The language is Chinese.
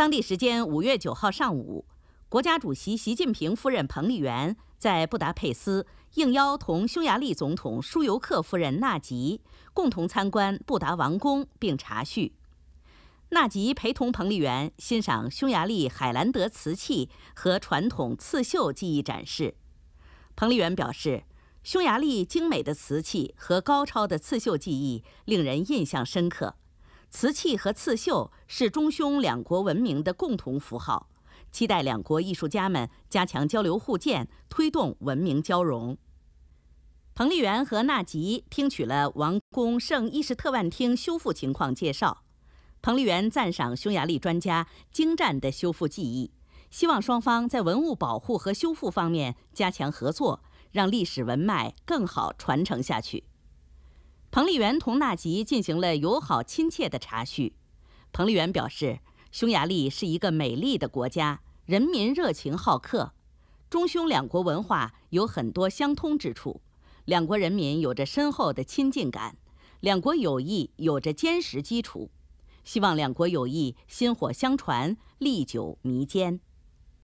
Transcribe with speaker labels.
Speaker 1: 当地时间五月九号上午，国家主席习近平夫人彭丽媛在布达佩斯应邀同匈牙利总统舒尤克夫人纳吉共同参观布达王宫并茶叙。纳吉陪同彭丽媛欣赏匈牙利海兰德瓷器和传统刺绣技艺展示。彭丽媛表示，匈牙利精美的瓷器和高超的刺绣技艺令人印象深刻。瓷器和刺绣是中匈两国文明的共同符号，期待两国艺术家们加强交流互鉴，推动文明交融。彭丽媛和纳吉听取了王宫圣伊什特万厅修复情况介绍，彭丽媛赞赏匈牙利专家精湛的修复技艺，希望双方在文物保护和修复方面加强合作，让历史文脉更好传承下去。彭丽媛同纳吉进行了友好亲切的茶叙。彭丽媛表示，匈牙利是一个美丽的国家，人民热情好客，中匈两国文化有很多相通之处，两国人民有着深厚的亲近感，两国友谊有着坚实基础，希望两国友谊薪火相传，历久弥坚。